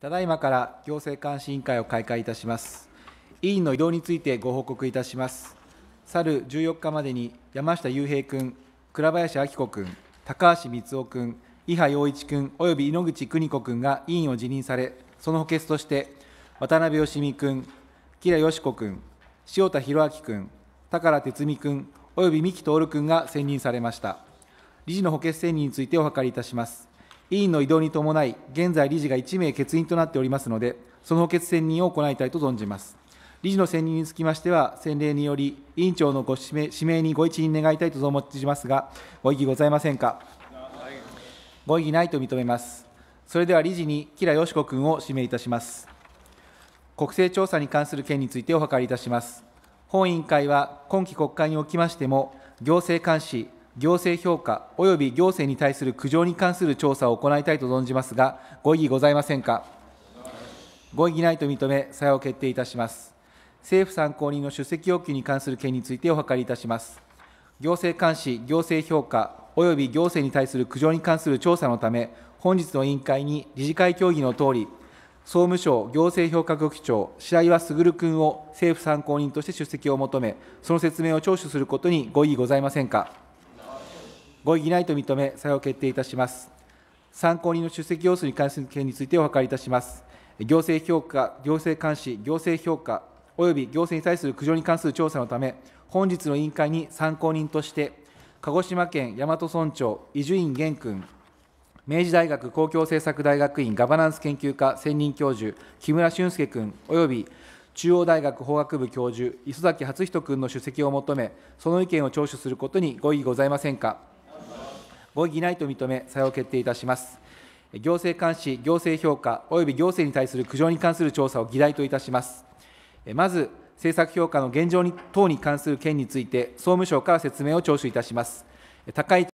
ただいまから行政監視委員会を開会いたします。委員の移動についてご報告いたします。去る14日までに山下雄平君、倉林明子君、高橋光雄君、伊波陽一君、および井ノ口邦子君が委員を辞任され、その補欠として、渡辺芳美君、吉良よし子君、塩田博明君、高哲美君、および三木徹君が選任されました。理事の補欠選任についてお諮りいたします。委員の異動に伴い、現在理事が1名欠員となっておりますので、その補欠選任を行いたいと存じます。理事の選任につきましては、先例により、委員長のご指名指名にご一任願いたいと存じますが、ご異議ございませんか。ご異議ないと認めます。それでは理事に、吉良よし子君を指名いたします。国勢調査に関する件についてお諮りいたします。本委員会は、今期国会におきましても、行政監視、行政評価及び行政に対する苦情に関する調査を行いたいと存じますが、ご異議ございませんか。ご異議ないと認め、採用決定いたします。政府参考人の出席要求に関する件についてお諮りいたします。行政監視、行政評価及び行政に対する苦情に関する調査のため、本日の委員会に理事会協議のとおり、総務省行政評価局長、白岩卓君を政府参考人として出席を求め、その説明を聴取することにご異議ございませんか。ご異議ないと認め、採用決定いたします。参考人の出席要素に関する件についてお諮りいたします。行政評価、行政監視、行政評価、および行政に対する苦情に関する調査のため、本日の委員会に参考人として、鹿児島県大和村長、伊集院玄君、明治大学公共政策大学院ガバナンス研究科専任教授、木村俊介君、および中央大学法学部教授、磯崎初人君の出席を求め、その意見を聴取することにご異議ございませんか。合異議ないと認め、採用決定いたします。行政監視、行政評価、および行政に対する苦情に関する調査を議題といたします。まず、政策評価の現状に等に関する件について、総務省から説明を聴取いたします。高い